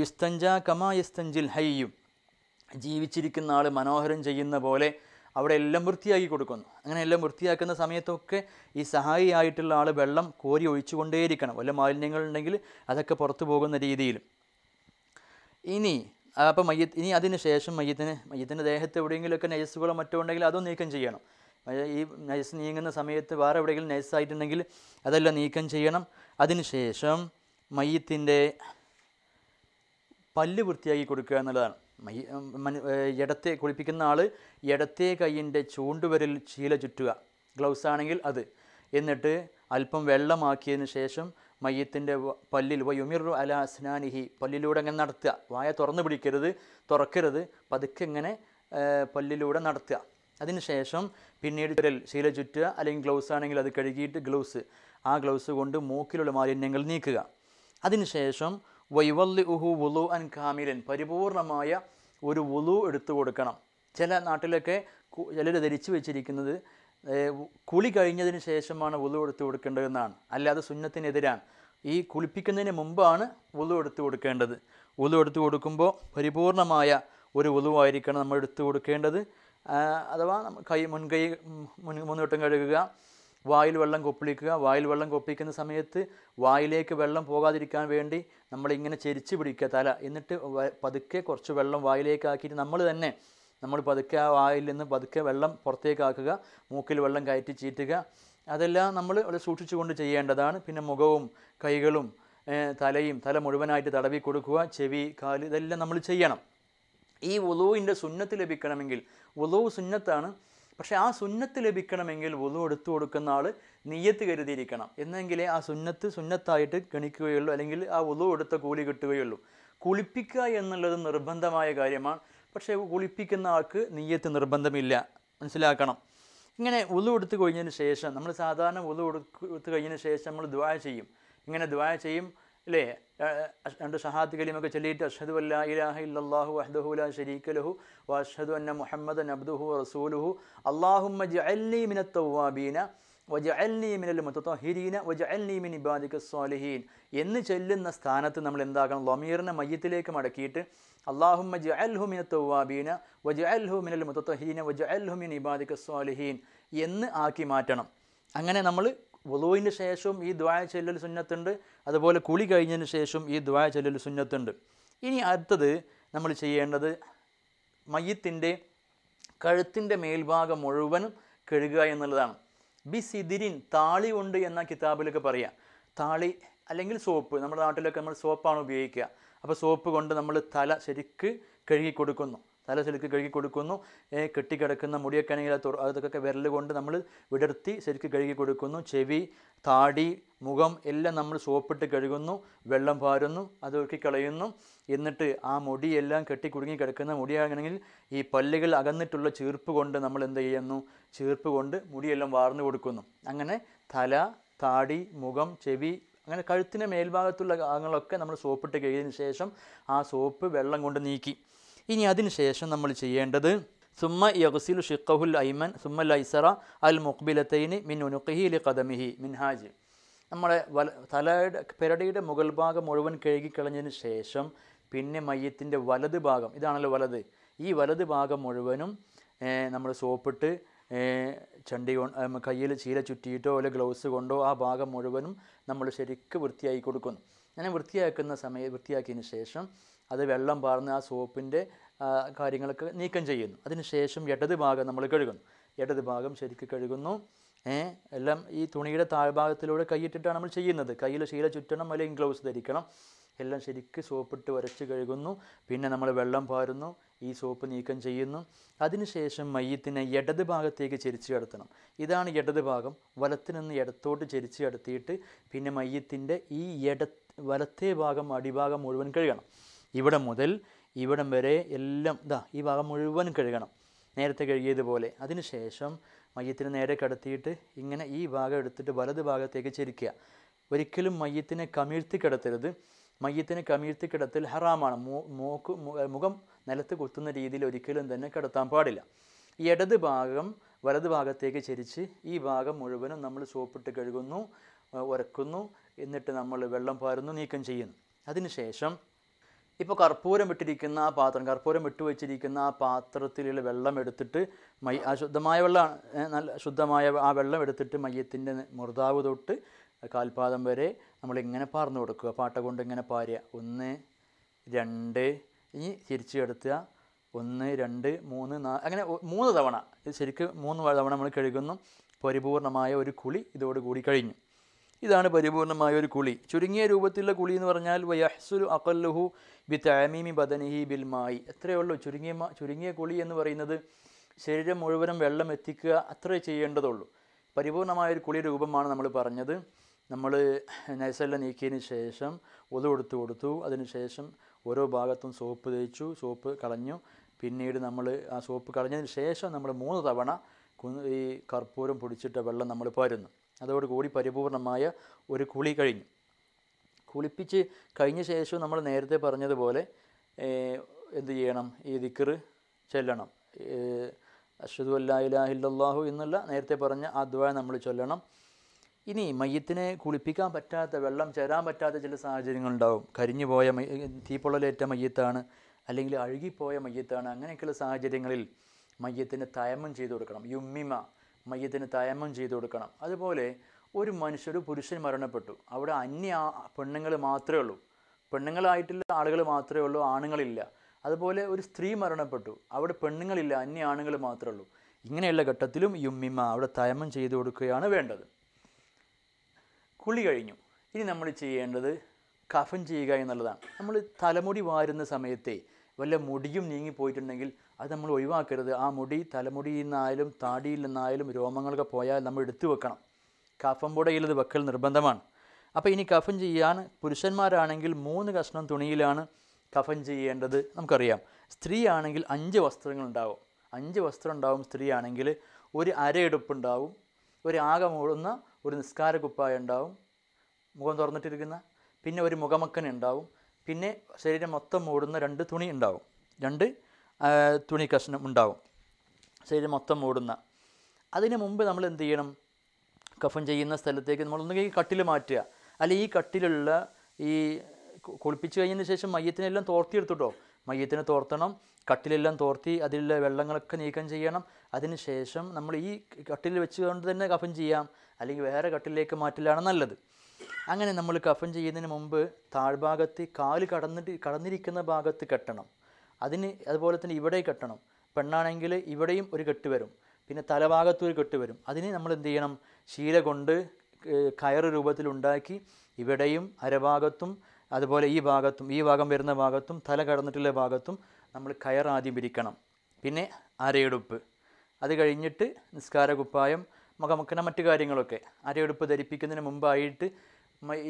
യുസ്തഞ്ച കമാ യുസ്തഞ്ചിൽ ഹയ്യും ജീവിച്ചിരിക്കുന്ന ആൾ മനോഹരം ചെയ്യുന്ന പോലെ അവിടെ എല്ലാം വൃത്തിയാക്കി കൊടുക്കുന്നു അങ്ങനെ എല്ലാം വൃത്തിയാക്കുന്ന സമയത്തൊക്കെ ഈ സഹായിയായിട്ടുള്ള ആൾ വെള്ളം കോരി ഒഴിച്ചുകൊണ്ടേയിരിക്കണം വല്ല മാലിന്യങ്ങളുണ്ടെങ്കിൽ അതൊക്കെ പുറത്തു പോകുന്ന രീതിയിൽ ഇനി അപ്പോൾ മയ്യത്ത് ഇനി അതിന് ശേഷം മയ്യത്തിന് മയ്യത്തിൻ്റെ ദേഹത്ത് എവിടെയെങ്കിലുമൊക്കെ നൈസുകളോ മറ്റോ ഉണ്ടെങ്കിൽ അതും നീക്കം ചെയ്യണം ഈ നൈസ് നീങ്ങുന്ന സമയത്ത് വേറെ എവിടെയെങ്കിലും നൈസായിട്ടുണ്ടെങ്കിൽ അതെല്ലാം നീക്കം ചെയ്യണം ശേഷം മയ്യത്തിൻ്റെ പല്ല് വൃത്തിയാക്കി കൊടുക്കുക എന്നുള്ളതാണ് മയ്യ ഇടത്തെ കുളിപ്പിക്കുന്ന ആൾ ഇടത്തെ കൈയിൻ്റെ ചൂണ്ടുവരിൽ ചീല ചുറ്റുക ഗ്ലൗസ് ആണെങ്കിൽ അത് എന്നിട്ട് അല്പം വെള്ളമാക്കിയതിന് ശേഷം മയ്യത്തിൻ്റെ പല്ലിൽ വയുമിറു അല അസ്നാനിഹി പല്ലിലൂടെ അങ്ങനെ നടത്തുക വായ തുറന്നു പിടിക്കരുത് തുറക്കരുത് പതുക്കെ ഇങ്ങനെ പല്ലിലൂടെ നടത്തുക അതിനുശേഷം പിന്നീട് വിരൽ ശീല ചുറ്റുക അല്ലെങ്കിൽ ഗ്ലൗസ് ആണെങ്കിൽ അത് കഴുകിയിട്ട് ഗ്ലൗസ് ആ ഗ്ലൗസ് കൊണ്ട് മൂക്കിലുള്ള മാലിന്യങ്ങൾ നീക്കുക അതിനുശേഷം വൈവല്ലി ഉഹു വുലു അൻ കാമിലൻ പരിപൂർണമായ ഒരു വുലു എടുത്തു കൊടുക്കണം ചില നാട്ടിലൊക്കെ ചിലർ ധരിച്ചു വെച്ചിരിക്കുന്നത് കുളി കഴിഞ്ഞതിന് ശേഷമാണ് വുളു എടുത്തു കൊടുക്കേണ്ടതെന്നാണ് അല്ലാതെ സുന്നത്തിനെതിരാണ് ഈ കുളിപ്പിക്കുന്നതിന് മുമ്പാണ് വുളു എടുത്ത് കൊടുക്കേണ്ടത് വുളു എടുത്തു കൊടുക്കുമ്പോൾ പരിപൂർണമായ ഒരു വുളുവായിരിക്കണം നമ്മൾ എടുത്ത് കൊടുക്കേണ്ടത് അഥവാ കൈ മുൻകൈ മുൻ മുന്നോട്ടം കഴുകുക വായിൽ വെള്ളം കൊപ്പിളിക്കുക വായിൽ വെള്ളം കൊപ്പിക്കുന്ന സമയത്ത് വായിലേക്ക് വെള്ളം പോകാതിരിക്കാൻ വേണ്ടി നമ്മളിങ്ങനെ ചെരിച്ച് പിടിക്കുക തല എന്നിട്ട് പതുക്കെ കുറച്ച് വെള്ളം വായിലേക്ക് ആക്കിയിട്ട് നമ്മൾ തന്നെ നമ്മൾ പതുക്കെ ആ വായിൽ നിന്ന് പതുക്കെ വെള്ളം പുറത്തേക്കാക്കുക മൂക്കിൽ വെള്ളം കയറ്റി ചീറ്റുക അതെല്ലാം നമ്മൾ സൂക്ഷിച്ചുകൊണ്ട് ചെയ്യേണ്ടതാണ് പിന്നെ മുഖവും കൈകളും തലയും തല മുഴുവനായിട്ട് തടവി കൊടുക്കുക ചെവി കാല് ഇതെല്ലാം നമ്മൾ ചെയ്യണം ഈ ഒലുവിൻ്റെ സുന്നത്ത് ലഭിക്കണമെങ്കിൽ ഒലുവ് സുന്നത്താണ് പക്ഷേ ആ സുന്നത്ത് ലഭിക്കണമെങ്കിൽ ഒലു എടുത്തു കൊടുക്കുന്ന ആൾ നീയത്ത് കരുതിയിരിക്കണം എന്നെങ്കിലേ ആ സുന്നത്ത് സുന്നത്തായിട്ട് ഗണിക്കുകയുള്ളൂ അല്ലെങ്കിൽ ആ ഒലു എടുത്ത കൂലി കിട്ടുകയുള്ളൂ കുളിപ്പിക്കുക എന്നുള്ളത് നിർബന്ധമായ കാര്യമാണ് പക്ഷേ കുളിപ്പിക്കുന്ന ആൾക്ക് നെയ്യത്ത് നിർബന്ധമില്ല മനസ്സിലാക്കണം ഇങ്ങനെ ഉളു എടുത്തു കഴിഞ്ഞതിന് ശേഷം നമ്മൾ സാധാരണ ഉളു എടുത്തു കഴിഞ്ഞതിന് ശേഷം നമ്മൾ ദ്വായ ചെയ്യും ഇങ്ങനെ ദ്വായ ചെയ്യും അല്ലേ രണ്ട് ഷഹാദ് കലീമൊക്കെ ചൊല്ലിയിട്ട് അഷ്ഹദു അല്ലാ ഇലാഹ ഇല്ലാഹു അഹ്ദഹു ലാ ഷരീഖ് ലഹു വ അഷ്ഹദു അന്ന മുഹമ്മദ് അബ്ദുഹു റസൂലുഹു മജ് ജഅല്ലി മിനത്തൗവാബീന വജഅല്ലി മിനൽ മുത്തഹിരീന വജഅല്ലി മിൻ ഇബാദിക്ക് സ്വാലിഹീൻ എന്ന് ചൊല്ലുന്ന സ്ഥാനത്ത് നമ്മൾ എന്താക്കണം ലൊമീറിനെ മയ്യത്തിലേക്ക് മടക്കിയിട്ട് അള്ളാഹുമ്മ ജഅൽഹു മിന തൗവാബീന വജഅൽഹു മിനൽ മുത്തഹിരീന വജഅൽഹു മിൻ ഇബാദിക്ക് സ്വാലിഹീൻ എന്ന് ആക്കി മാറ്റണം അങ്ങനെ നമ്മൾ വലുവിന് ശേഷവും ഈ ദ്വായ ചൊല്ലൽ സുന്നത്തുണ്ട് അതുപോലെ കുളി കഴിഞ്ഞതിന് ശേഷവും ഈ ദ്വായ ചൊല്ലൽ സുന്നത്തുണ്ട് ഇനി അടുത്തത് നമ്മൾ ചെയ്യേണ്ടത് മയ്യത്തിൻ്റെ കഴുത്തിൻ്റെ മേൽഭാഗം മുഴുവനും കഴുകുക എന്നുള്ളതാണ് ബി സിദിരിൻ താളി ഉണ്ട് എന്ന കിതാബിലൊക്കെ പറയാം താളി അല്ലെങ്കിൽ സോപ്പ് നമ്മുടെ നാട്ടിലൊക്കെ നമ്മൾ സോപ്പാണ് ഉപയോഗിക്കുക അപ്പോൾ സോപ്പ് കൊണ്ട് നമ്മൾ തല ശരിക്ക് കഴുകി കൊടുക്കുന്നു തലശരിക്ക് കഴുകി കൊടുക്കുന്നു കെട്ടിക്കിടക്കുന്ന മുടിയൊക്കെ ആണെങ്കിൽ അതൊക്കെ വിരൽ കൊണ്ട് നമ്മൾ വിടർത്തി ശരിക്ക് കഴുകി കൊടുക്കുന്നു ചെവി താടി മുഖം എല്ലാം നമ്മൾ സോപ്പിട്ട് കഴുകുന്നു വെള്ളം പാരുന്നു അത് കളയുന്നു എന്നിട്ട് ആ മുടിയെല്ലാം കെട്ടി കുടുങ്ങി കിടക്കുന്ന മുടിയാണെങ്കിൽ ഈ പല്ലുകൾ അകന്നിട്ടുള്ള ചീർപ്പ് കൊണ്ട് നമ്മൾ എന്ത് ചെയ്യുന്നു ചീർപ്പ് കൊണ്ട് മുടിയെല്ലാം വാർന്നു കൊടുക്കുന്നു അങ്ങനെ തല താടി മുഖം ചെവി അങ്ങനെ കഴുത്തിൻ്റെ മേൽഭാഗത്തുള്ള ഭാഗങ്ങളൊക്കെ നമ്മൾ സോപ്പിട്ട് കഴിഞ്ഞതിന് ശേഷം ആ സോപ്പ് വെള്ളം കൊണ്ട് നീക്കി ഇനി അതിനുശേഷം നമ്മൾ ചെയ്യേണ്ടത് സുമ യഗ്സിലു ഷിഖഹുൽ ഐമൻ സുമ്മ ലൈസറ അൽ മുഖ്ബിലത്തൈനി മിൻ ഉനുഖിഹി ലി കദമിഹി മിൻഹാജ് നമ്മളെ വല തലയുടെ പെരടിയുടെ മുകൾ ഭാഗം മുഴുവൻ കഴുകിക്കളഞ്ഞതിന് ശേഷം പിന്നെ മയ്യത്തിൻ്റെ വലത് ഭാഗം ഇതാണല്ലോ വലത് ഈ വലത് ഭാഗം മുഴുവനും നമ്മൾ സോപ്പിട്ട് ചണ്ടി കൊണ്ട് കയ്യിൽ ചീല ചുറ്റിയിട്ടോ അല്ലെ ഗ്ലൗസ് കൊണ്ടോ ആ ഭാഗം മുഴുവനും നമ്മൾ ശരിക്ക് വൃത്തിയാക്കി കൊടുക്കുന്നു അങ്ങനെ വൃത്തിയാക്കുന്ന സമയം വൃത്തിയാക്കിയതിന് ശേഷം അത് വെള്ളം പാർന്ന് ആ സോപ്പിൻ്റെ കാര്യങ്ങളൊക്കെ നീക്കം ചെയ്യുന്നു അതിനുശേഷം ഇടത് ഭാഗം നമ്മൾ കഴുകുന്നു ഇടത് ഭാഗം ശരിക്കും കഴുകുന്നു എല്ലാം ഈ തുണിയുടെ താഴ്ഭാഗത്തിലൂടെ കൈയിട്ടിട്ടാണ് നമ്മൾ ചെയ്യുന്നത് കയ്യിൽ ശീല ചുറ്റണം അല്ലെങ്കിൽ ഗ്ലൗസ് ധരിക്കണം എല്ലാം ശരിക്ക് സോപ്പിട്ട് ഉരച്ച് കഴുകുന്നു പിന്നെ നമ്മൾ വെള്ളം പാരുന്നു ഈ സോപ്പ് നീക്കം ചെയ്യുന്നു അതിനുശേഷം മയ്യത്തിനെ ഇടത് ഭാഗത്തേക്ക് ചെരിച്ച് കടത്തണം ഇതാണ് ഇടത് ഭാഗം വലത്തു നിന്ന് ഇടത്തോട്ട് ചെരിച്ച് കടത്തിയിട്ട് പിന്നെ മയ്യത്തിൻ്റെ ഈ ഇട വലത്തേ ഭാഗം അടിഭാഗം മുഴുവൻ കഴുകണം ഇവിടെ മുതൽ ഇവിടം വരെ എല്ലാം ഇതാ ഈ ഭാഗം മുഴുവൻ കഴുകണം നേരത്തെ കഴുകിയതുപോലെ അതിനുശേഷം മയ്യത്തിന് നേരെ കടത്തിയിട്ട് ഇങ്ങനെ ഈ ഭാഗം എടുത്തിട്ട് വലത് ഭാഗത്തേക്ക് ചിരിക്കുക ഒരിക്കലും മയ്യത്തിനെ കമിഴ്ത്തി കിടത്തരുത് മയ്യത്തിനെ കമിഴ്ത്തി കിടത്തൽ ഹറാമാണ് മൂക്ക് മുഖം നിലത്ത് കുത്തുന്ന രീതിയിൽ ഒരിക്കലും തന്നെ കിടത്താൻ പാടില്ല ഇടത് ഭാഗം വലത് ഭാഗത്തേക്ക് ചരിച്ച് ഈ ഭാഗം മുഴുവനും നമ്മൾ സോപ്പിട്ട് കഴുകുന്നു ഉരക്കുന്നു എന്നിട്ട് നമ്മൾ വെള്ളം പാരുന്നു നീക്കം ചെയ്യുന്നു അതിനുശേഷം ഇപ്പോൾ കർപ്പൂരം ഇട്ടിരിക്കുന്ന ആ പാത്രം കർപ്പൂരം ഇട്ട് വെച്ചിരിക്കുന്ന ആ പാത്രത്തിലുള്ള വെള്ളം എടുത്തിട്ട് മൈ അശുദ്ധമായ വെള്ളമാണ് നല്ല ശുദ്ധമായ ആ വെള്ളം എടുത്തിട്ട് മയ്യത്തിൻ്റെ മുർദാവ് തൊട്ട് കാൽപാദം വരെ നമ്മളിങ്ങനെ പാർന്നു കൊടുക്കുക പാട്ട കൊണ്ട് ഇങ്ങനെ പാരുക ഒന്ന് രണ്ട് ഇനി തിരിച്ചു കെടുത്തുക ഒന്ന് രണ്ട് മൂന്ന് നാല് അങ്ങനെ മൂന്ന് തവണ ശരിക്കും മൂന്ന് തവണ നമ്മൾ കഴുകുന്നു പരിപൂർണമായ ഒരു കുളി ഇതോടുകൂടി കഴിഞ്ഞു ഇതാണ് പരിപൂർണമായ ഒരു കുളി ചുരുങ്ങിയ രൂപത്തിലുള്ള കുളി എന്ന് പറഞ്ഞാൽ വയഹ്സുലു അക്കല്ലുഹു ബി താമീമി ബദനിഹി ബിൽമായി എത്രയേ ഉള്ളൂ ചുരുങ്ങിയ ചുരുങ്ങിയ കുളി എന്ന് പറയുന്നത് ശരീരം മുഴുവനും വെള്ളം എത്തിക്കുക അത്രേ ചെയ്യേണ്ടതുള്ളൂ ഒരു കുളി രൂപമാണ് നമ്മൾ പറഞ്ഞത് നമ്മൾ നൈസല്ല നീക്കിയതിന് ശേഷം ഒതു കൊടുത്തു കൊടുത്തു അതിനുശേഷം ഓരോ ഭാഗത്തും സോപ്പ് തേച്ചു സോപ്പ് കളഞ്ഞു പിന്നീട് നമ്മൾ ആ സോപ്പ് കളഞ്ഞതിന് ശേഷം നമ്മൾ മൂന്ന് തവണ ഈ കർപ്പൂരം പൊടിച്ചിട്ട വെള്ളം നമ്മൾ പരുന്നു അതോടുകൂടി പരിപൂർണമായ ഒരു കുളി കഴിഞ്ഞു കുളിപ്പിച്ച് കഴിഞ്ഞ ശേഷം നമ്മൾ നേരത്തെ പറഞ്ഞതുപോലെ എന്ത് ചെയ്യണം ഈ ദിക്കറ് ചൊല്ലണം അഷദു അല്ലാ എന്നുള്ള നേരത്തെ പറഞ്ഞ ആ അദ്വായ നമ്മൾ ചൊല്ലണം ഇനി മയ്യത്തിനെ കുളിപ്പിക്കാൻ പറ്റാത്ത വെള്ളം ചേരാൻ പറ്റാത്ത ചില സാഹചര്യങ്ങളുണ്ടാവും കരിഞ്ഞു പോയ തീപ്പൊള്ളലേറ്റ മയ്യത്താണ് അല്ലെങ്കിൽ അഴുകിപ്പോയ മയ്യത്താണ് അങ്ങനെയൊക്കെയുള്ള സാഹചര്യങ്ങളിൽ മയ്യത്തിൻ്റെ തയമം ചെയ്തു കൊടുക്കണം യുമ്മിമ മയ്യത്തിന് തയമം ചെയ്തു കൊടുക്കണം അതുപോലെ ഒരു മനുഷ്യർ പുരുഷൻ മരണപ്പെട്ടു അവിടെ അന്യ പെണ്ണുങ്ങൾ മാത്രമേ ഉള്ളൂ പെണ്ണുങ്ങളായിട്ടുള്ള ആളുകൾ മാത്രമേ ഉള്ളൂ ആണുങ്ങളില്ല അതുപോലെ ഒരു സ്ത്രീ മരണപ്പെട്ടു അവിടെ പെണ്ണുങ്ങളില്ല അന്യ ആണുങ്ങൾ മാത്രമേ ഉള്ളൂ ഇങ്ങനെയുള്ള ഘട്ടത്തിലും യുമ്മിമ അവിടെ തയമം ചെയ്തു കൊടുക്കുകയാണ് വേണ്ടത് കുളി കഴിഞ്ഞു ഇനി നമ്മൾ ചെയ്യേണ്ടത് കഫൻ ചെയ്യുക എന്നുള്ളതാണ് നമ്മൾ തലമുടി വാരുന്ന സമയത്തെ വല്ല മുടിയും നീങ്ങിപ്പോയിട്ടുണ്ടെങ്കിൽ അത് നമ്മൾ ഒഴിവാക്കരുത് ആ മുടി തലമുടിയിൽ നിന്നായാലും താടിയിൽ നിന്നായാലും രോമങ്ങളൊക്കെ പോയാൽ നമ്മൾ എടുത്തു വെക്കണം കഫം പുടയിൽ ഇത് വെക്കൽ നിർബന്ധമാണ് അപ്പോൾ ഇനി കഫം ചെയ്യാൻ പുരുഷന്മാരാണെങ്കിൽ മൂന്ന് കഷ്ണം തുണിയിലാണ് കഫം ചെയ്യേണ്ടത് നമുക്കറിയാം സ്ത്രീ ആണെങ്കിൽ അഞ്ച് വസ്ത്രങ്ങൾ ഉണ്ടാവും അഞ്ച് വസ്ത്രം ഉണ്ടാവും സ്ത്രീ ആണെങ്കിൽ ഒരു അരയെടുപ്പുണ്ടാവും ഒരു ആകെ മൂടുന്ന ഒരു നിസ്കാര കുപ്പായ ഉണ്ടാവും മുഖം തുറന്നിട്ടിരിക്കുന്ന പിന്നെ ഒരു മുഖമക്കൻ ഉണ്ടാവും പിന്നെ ശരീരം മൊത്തം മൂടുന്ന രണ്ട് തുണി ഉണ്ടാവും രണ്ട് തുണി കഷ്ണം ഉണ്ടാവും ശരീരം മൊത്തം മൂടുന്ന അതിന് മുമ്പ് നമ്മൾ എന്ത് ചെയ്യണം കഫൻ ചെയ്യുന്ന സ്ഥലത്തേക്ക് നമ്മൾ ഒന്നുകിൽ കട്ടിൽ മാറ്റുക അല്ലെങ്കിൽ ഈ കട്ടിലുള്ള ഈ കുളിപ്പിച്ച് കഴിഞ്ഞതിന് ശേഷം മയ്യത്തിനെല്ലാം തോർത്തിയെടുത്തുട്ടോ മയ്യത്തിനെ തോർത്തണം കട്ടിലെല്ലാം തോർത്തി അതിലുള്ള വെള്ളങ്ങളൊക്കെ നീക്കം ചെയ്യണം ശേഷം നമ്മൾ ഈ കട്ടിൽ വെച്ചുകൊണ്ട് തന്നെ കഫൻ ചെയ്യാം അല്ലെങ്കിൽ വേറെ കട്ടിലേക്ക് മാറ്റലാണ് നല്ലത് അങ്ങനെ നമ്മൾ കഫൻ ചെയ്യുന്നതിന് മുമ്പ് താഴ്ഭാഗത്ത് കാല് കടന്നിട്ട് കടന്നിരിക്കുന്ന ഭാഗത്ത് കെട്ടണം അതിന് അതുപോലെ തന്നെ ഇവിടെ കെട്ടണം പെണ്ണാണെങ്കിൽ ഇവിടെയും ഒരു കെട്ട് വരും പിന്നെ തലഭാഗത്തും ഒരു കെട്ട് വരും അതിന് നമ്മൾ എന്ത് ചെയ്യണം ശീല കൊണ്ട് രൂപത്തിൽ ഉണ്ടാക്കി ഇവിടെയും അരഭാഗത്തും അതുപോലെ ഈ ഭാഗത്തും ഈ ഭാഗം വരുന്ന ഭാഗത്തും തല കടന്നിട്ടുള്ള ഭാഗത്തും നമ്മൾ കയർ ആദ്യം പിരിക്കണം പിന്നെ അരയെടുപ്പ് അത് കഴിഞ്ഞിട്ട് നിസ്കാര കുപ്പായം മുഖമുക്കന മറ്റു കാര്യങ്ങളൊക്കെ അരയെടുപ്പ് ധരിപ്പിക്കുന്നതിന് മുമ്പായിട്ട്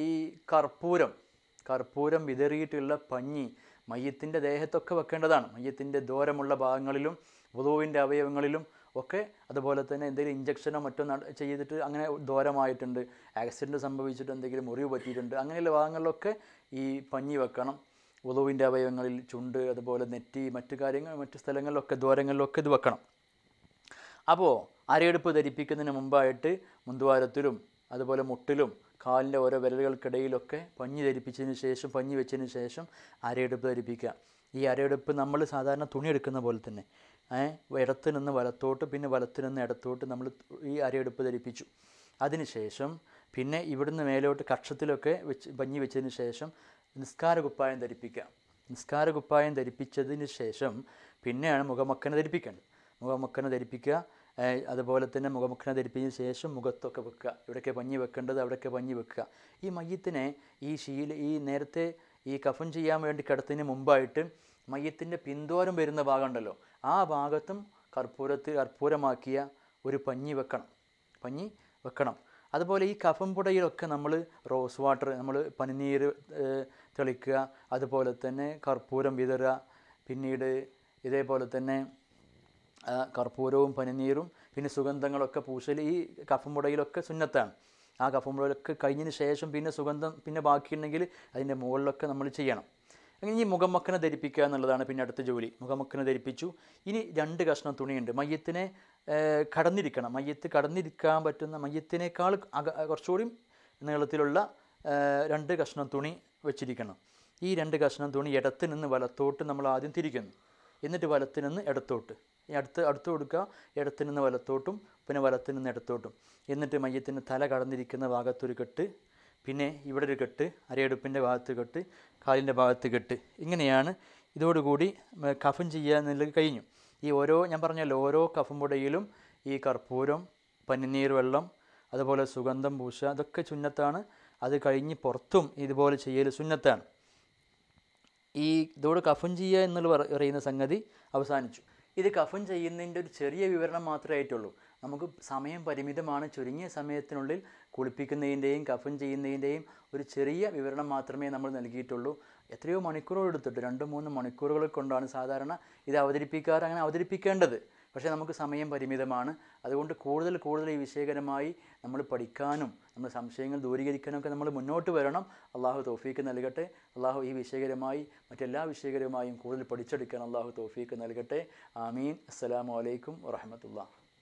ഈ കർപ്പൂരം കർപ്പൂരം വിതറിയിട്ടുള്ള പഞ്ഞി മയ്യത്തിൻ്റെ ദേഹത്തൊക്കെ വെക്കേണ്ടതാണ് മയ്യത്തിൻ്റെ ദൂരമുള്ള ഭാഗങ്ങളിലും വധുവിൻ്റെ അവയവങ്ങളിലും ഒക്കെ അതുപോലെ തന്നെ എന്തെങ്കിലും ഇഞ്ചക്ഷനോ മറ്റോ ചെയ്തിട്ട് അങ്ങനെ ദൂരമായിട്ടുണ്ട് ആക്സിഡൻറ്റ് സംഭവിച്ചിട്ട് എന്തെങ്കിലും മുറിവ് പറ്റിയിട്ടുണ്ട് അങ്ങനെയുള്ള ഭാഗങ്ങളിലൊക്കെ ഈ പഞ്ഞി വെക്കണം വധുവിൻ്റെ അവയവങ്ങളിൽ ചുണ്ട് അതുപോലെ നെറ്റി മറ്റു കാര്യങ്ങൾ മറ്റു സ്ഥലങ്ങളിലൊക്കെ ദൂരങ്ങളിലൊക്കെ ഇത് വെക്കണം അപ്പോൾ അരയെടുപ്പ് ധരിപ്പിക്കുന്നതിന് മുമ്പായിട്ട് മുന്തുവാരത്തിലും അതുപോലെ മുട്ടിലും കാലിൻ്റെ ഓരോ വിരലുകൾക്കിടയിലൊക്കെ പഞ്ഞി ധരിപ്പിച്ചതിന് ശേഷം പഞ്ഞി വെച്ചതിന് ശേഷം അരയെടുപ്പ് ധരിപ്പിക്കുക ഈ അരയെടുപ്പ് നമ്മൾ സാധാരണ തുണി എടുക്കുന്ന പോലെ തന്നെ ഇടത്തു നിന്ന് വലത്തോട്ട് പിന്നെ വലത്തു നിന്ന് ഇടത്തോട്ട് നമ്മൾ ഈ അരയെടുപ്പ് ധരിപ്പിച്ചു അതിനുശേഷം പിന്നെ ഇവിടുന്ന് മേലോട്ട് കക്ഷത്തിലൊക്കെ വെച്ച് പഞ്ഞി വെച്ചതിന് ശേഷം നിസ്കാര കുപ്പായം ധരിപ്പിക്കുക നിസ്കാര കുപ്പായം ധരിപ്പിച്ചതിന് ശേഷം പിന്നെയാണ് മുഖമക്കനെ ധരിപ്പിക്കേണ്ടത് മുഖമക്കനെ ധരിപ്പിക്കുക അതുപോലെ തന്നെ മുഖമുഖന ധരിപ്പിച്ച ശേഷം മുഖത്തൊക്കെ വെക്കുക ഇവിടെയൊക്കെ പഞ്ഞി വെക്കേണ്ടത് അവിടെയൊക്കെ പഞ്ഞി വെക്കുക ഈ മയ്യത്തിനെ ഈ ശീല ഈ നേരത്തെ ഈ കഫൻ ചെയ്യാൻ വേണ്ടി കിടത്തിന് മുമ്പായിട്ട് മയ്യത്തിൻ്റെ പിന്തോരം വരുന്ന ഭാഗമുണ്ടല്ലോ ആ ഭാഗത്തും കർപ്പൂരത്തിൽ കർപ്പൂരമാക്കിയ ഒരു പഞ്ഞി വെക്കണം പഞ്ഞി വെക്കണം അതുപോലെ ഈ കഫം പുടയിലൊക്കെ നമ്മൾ റോസ് വാട്ടർ നമ്മൾ പനിനീർ തെളിക്കുക അതുപോലെ തന്നെ കർപ്പൂരം വിതറുക പിന്നീട് ഇതേപോലെ തന്നെ കർപ്പൂരവും പനിനീരും പിന്നെ സുഗന്ധങ്ങളൊക്കെ പൂശൽ ഈ കഫമുടയിലൊക്കെ സുന്നത്താണ് ആ കഫമുടയിലൊക്കെ കഴിഞ്ഞതിന് ശേഷം പിന്നെ സുഗന്ധം പിന്നെ ബാക്കിയുണ്ടെങ്കിൽ അതിൻ്റെ മുകളിലൊക്കെ നമ്മൾ ചെയ്യണം അങ്ങനെ ഈ മുഖമക്കനെ ധരിപ്പിക്കുക എന്നുള്ളതാണ് പിന്നെ അടുത്ത ജോലി മുഖമക്കനെ ധരിപ്പിച്ചു ഇനി രണ്ട് കഷ്ണം തുണിയുണ്ട് മയ്യത്തിനെ കടന്നിരിക്കണം മയ്യത്ത് കടന്നിരിക്കാൻ പറ്റുന്ന മയ്യത്തിനേക്കാൾ അക കുറച്ചുകൂടി നീളത്തിലുള്ള രണ്ട് കഷ്ണം തുണി വെച്ചിരിക്കണം ഈ രണ്ട് കഷ്ണം തുണി ഇടത്ത് നിന്ന് വലത്തോട്ട് നമ്മൾ ആദ്യം തിരിക്കുന്നു എന്നിട്ട് വലത്തു നിന്ന് ഇടത്തോട്ട് ഈ അടുത്ത് അടുത്ത് കൊടുക്കുക ഇടത്തു നിന്ന് വലത്തോട്ടും പിന്നെ വലത്തു നിന്ന് ഇടത്തോട്ടും എന്നിട്ട് മയ്യത്തിന് തല കടന്നിരിക്കുന്ന ഭാഗത്തൊരു കെട്ട് പിന്നെ ഇവിടെ ഒരു കെട്ട് അരയടുപ്പിൻ്റെ ഭാഗത്ത് കെട്ട് കാലിൻ്റെ ഭാഗത്ത് കെട്ട് ഇങ്ങനെയാണ് ഇതോടുകൂടി കഫം ചെയ്യുക എന്നുള്ളത് കഴിഞ്ഞു ഈ ഓരോ ഞാൻ പറഞ്ഞല്ലോ ഓരോ കഫം പുടയിലും ഈ കർപ്പൂരം പനിനീർ വെള്ളം അതുപോലെ സുഗന്ധം പൂശ അതൊക്കെ ചുന്നത്താണ് അത് കഴിഞ്ഞ് പുറത്തും ഇതുപോലെ ചെയ്യൽ സുന്നത്താണ് ഈ ഇതോട് കഫം ചെയ്യുക എന്നുള്ള പറയുന്ന സംഗതി അവസാനിച്ചു ഇത് കഫൻ ചെയ്യുന്നതിൻ്റെ ഒരു ചെറിയ വിവരണം മാത്രമേ ആയിട്ടുള്ളൂ നമുക്ക് സമയം പരിമിതമാണ് ചുരുങ്ങിയ സമയത്തിനുള്ളിൽ കുളിപ്പിക്കുന്നതിൻ്റെയും കഫൻ ചെയ്യുന്നതിൻ്റെയും ഒരു ചെറിയ വിവരണം മാത്രമേ നമ്മൾ നൽകിയിട്ടുള്ളൂ എത്രയോ മണിക്കൂറുകൾ എടുത്തിട്ട് രണ്ട് മൂന്ന് മണിക്കൂറുകൾ കൊണ്ടാണ് സാധാരണ ഇത് അവതരിപ്പിക്കാറ് അങ്ങനെ അവതരിപ്പിക്കേണ്ടത് പക്ഷേ നമുക്ക് സമയം പരിമിതമാണ് അതുകൊണ്ട് കൂടുതൽ കൂടുതൽ ഈ വിഷയകരമായി നമ്മൾ പഠിക്കാനും നമ്മുടെ സംശയങ്ങൾ ദൂരീകരിക്കാനും ഒക്കെ നമ്മൾ മുന്നോട്ട് വരണം അള്ളാഹു തോഫീക്ക് നൽകട്ടെ അള്ളാഹു ഈ വിഷയകരമായി മറ്റെല്ലാ വിഷയകരമായും കൂടുതൽ പഠിച്ചെടുക്കാൻ അള്ളാഹു തോഫീക്ക് നൽകട്ടെ ആമീൻ അസ്സലാമലൈക്കും വറഹമത്തുള്ള